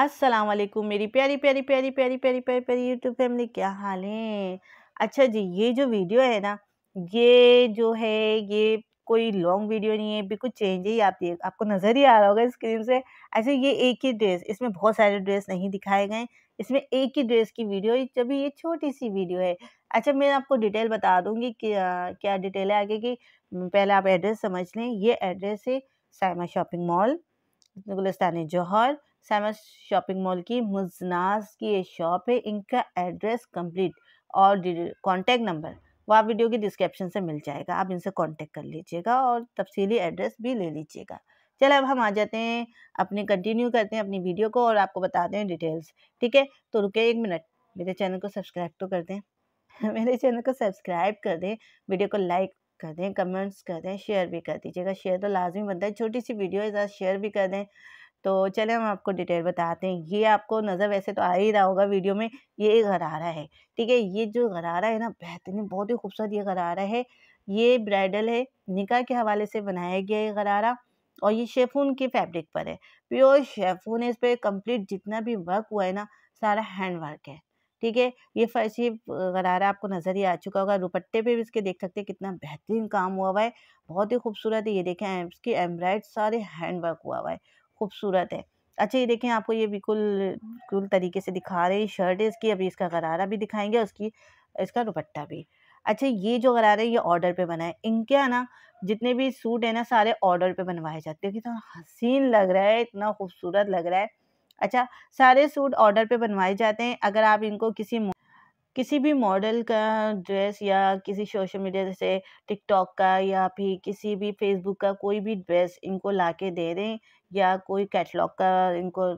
अस्सलाम वालेकुम मेरी प्यारी प्यारी प्यारी प्यारी प्यारी प्यारी प्यारी यूट्यूब फैमिली क्या हाल है अच्छा जी ये जो वीडियो है ना ये जो है ये कोई लॉन्ग वीडियो नहीं है बिल्कुल चेंज ही आप देख आपको नज़र ही आ रहा होगा स्क्रीन से ऐसे ये एक ही ड्रेस इसमें बहुत सारे ड्रेस नहीं दिखाए गए इसमें एक ही ड्रेस की वीडियो है जब ये छोटी सी वीडियो है अच्छा मैं आपको डिटेल बता दूंगी कि आ, क्या डिटेल है आगे की पहले आप एड्रेस समझ लें ये एड्रेस है Saima shopping mall Gulistan Jauhar Saima's shopping mall की मुजनाज की ये शॉप है इनका एड्रेस कंप्लीट और कॉन्टैक्ट नंबर वह वीडियो की डिस्क्रिप्शन से मिल जाएगा आप इनसे कांटेक्ट कर लीजिएगा और तफसीली एड्रेस भी ले लीजिएगा चलो अब हम आ जाते हैं अपने कंटिन्यू करते हैं अपनी वीडियो को और आपको बताते हैं डिटेल्स ठीक है तो रुके एक मिनट मेरे चैनल को सब्सक्राइब तो कर दें मेरे चैनल को सब्सक्राइब कर दें वीडियो को लाइक कर दें कमेंट्स कर दें शेयर भी कर दीजिएगा शेयर तो लाजमी बनता है छोटी सी वीडियो है ज़्यादा शेयर भी कर दें तो चले हम आपको डिटेल बताते हैं ये आपको नज़र वैसे तो आ ही रहा होगा वीडियो में ये गरारा है ठीक है ये जो गरारा है ना बेहतरीन बहुत ही खूबसूरत ये गरारा है ये ब्राइडल है निकाह के हवाले से बनाया गया है गरारा और ये शेफून के फैब्रिक पर है प्योर शेफून है इस पर कम्प्लीट जितना भी वर्क हुआ है ना सारा हैंड वर्क है ठीक है ये फर्शी गरारा आपको नज़र ही आ चुका होगा दुपट्टे पे भी इसके देख सकते हैं कितना बेहतरीन काम हुआ हुआ है बहुत ही खूबसूरत है ये देखें इसकी एम्ब्रॉयड सारे हैंड वर्क हुआ हुआ है खूबसूरत है अच्छा ये देखें आपको ये बिल्कुल बिल्कुल तरीके से दिखा रहे हैं शर्ट है इसकी अभी इसका गरारा भी दिखाएंगे उसकी इसका दुपट्टा भी अच्छा ये जो गरारा है ये ऑर्डर पे बना है इनके ना जितने भी सूट है ना सारे ऑर्डर पे बनवाए जाते हैं कितना हसीन लग रहा है इतना खूबसूरत लग रहा है अच्छा सारे सूट ऑर्डर पे बनवाए जाते हैं अगर आप इनको किसी किसी भी मॉडल का ड्रेस या किसी सोशल मीडिया जैसे टिकटॉक का या फिर किसी भी फेसबुक का कोई भी ड्रेस इनको ला के दे दें या कोई कैटलॉग का इनको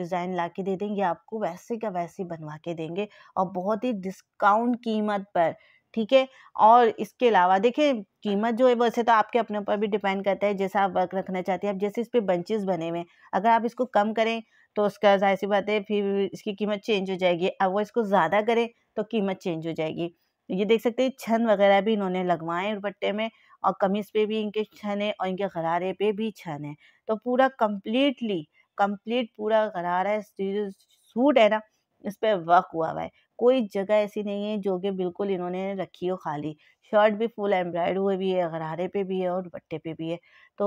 डिज़ाइन ला के दे देंगे आपको वैसे का वैसे बनवा के देंगे और बहुत ही डिस्काउंट कीमत पर ठीक है और इसके अलावा देखिए कीमत जो है वैसे तो आपके अपने ऊपर भी डिपेंड करता है जैसा आप वर्क रखना चाहते हैं आप जैसे इस पर बंचेज बने हुए हैं अगर आप इसको कम करें तो उसका जाहिर सी बात है फिर इसकी कीमत चेंज हो जाएगी अब वो इसको ज़्यादा करे तो कीमत चेंज हो जाएगी तो ये देख सकते हैं छन वगैरह भी इन्होंने लगवाए दुपट्टे में और कमीज़ पे भी इनके छन है और इनके गरारे पे भी छन है तो पूरा कम्प्लीटली कम्प्लीट पूरा गरारा सूट है ना इस पर वर्क हुआ हुआ है कोई जगह ऐसी नहीं है जो कि बिल्कुल इन्होंने रखी हो खाली शर्ट भी फुल एम्ब्रॉयड हुए भी है गरारे पे भी है और दुपट्टे पे भी है तो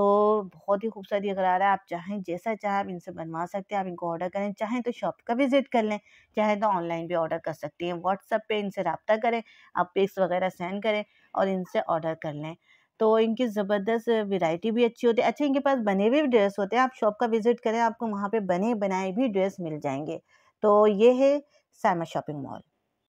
बहुत ही खूबसूरत ये गरारा आप चाहें जैसा चाहें आप इनसे बनवा सकते हैं आप इनको ऑर्डर करें चाहें तो शॉप का विज़िट कर लें चाहें तो ऑनलाइन भी ऑर्डर कर सकते हैं व्हाट्सअप पर इनसे रबता करें आप पिक्स वगैरह सेंड करें और इनसे ऑर्डर कर लें तो इनकी ज़बरदस्त वैरायटी भी अच्छी होती है अच्छा इनके पास बने हुए ड्रेस होते हैं आप शॉप का विज़िट करें आपको वहाँ पर बने बनाए भी ड्रेस मिल जाएंगे तो ये है सैमा शॉपिंग मॉल